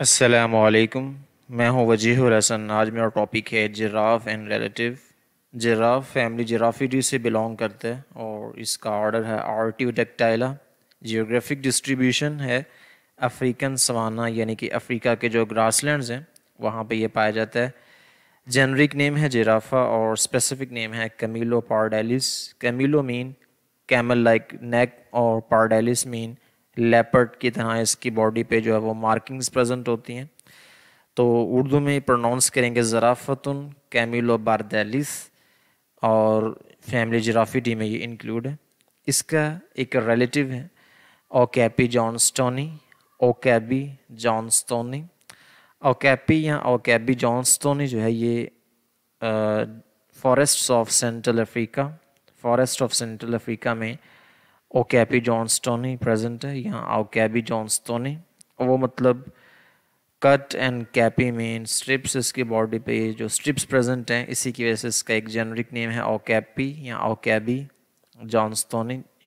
असलकुम मैं हूँ वजीह हसन आज मेरा टॉपिक है giraffe and relative giraffe family Giraffidae से बिलोंग करते हैं और इसका ऑर्डर है आर्टियोडेक्टाइला जियोग्राफिक डिस्ट्रीब्यूशन है अफ्रीकन सवाना यानी कि अफ्रीका के जो ग्रासलैंड्स हैं वहाँ पे ये पाया जाता है जेनरिक नेम है जिराफा और स्पेसिफिक नेम है camelopardalis camelo mean camel like neck और पारडेलिस मीन लेपर्ड की तरह इसकी बॉडी पे जो है वो मार्किंग्स प्रेजेंट होती हैं तो उर्दू में प्रोनाउंस करेंगे ज़राफ़तन कैमिलो बारदेलिस और फैमिली जराफी डी में ये इंक्लूड है इसका एक रिलेटिव है ओकेपी जॉनस्टोनी ओकेबी जॉनस्टोनी ओकेपी या ओकेबी जॉनस्टोनी जो है ये forests of central Africa forest of central Africa में ओकेपी जॉनस्टोनी प्रेजेंट है यहाँ ओकेबी जॉनस्टोनी वो मतलब कट एंड कैपी मीन स्ट्रिप्स इसके बॉडी पे जो स्ट्रिप्स प्रेजेंट हैं इसी की वजह से इसका एक जेनरिक नेम है ओकेपी या ओकेबी जॉनस्टोनी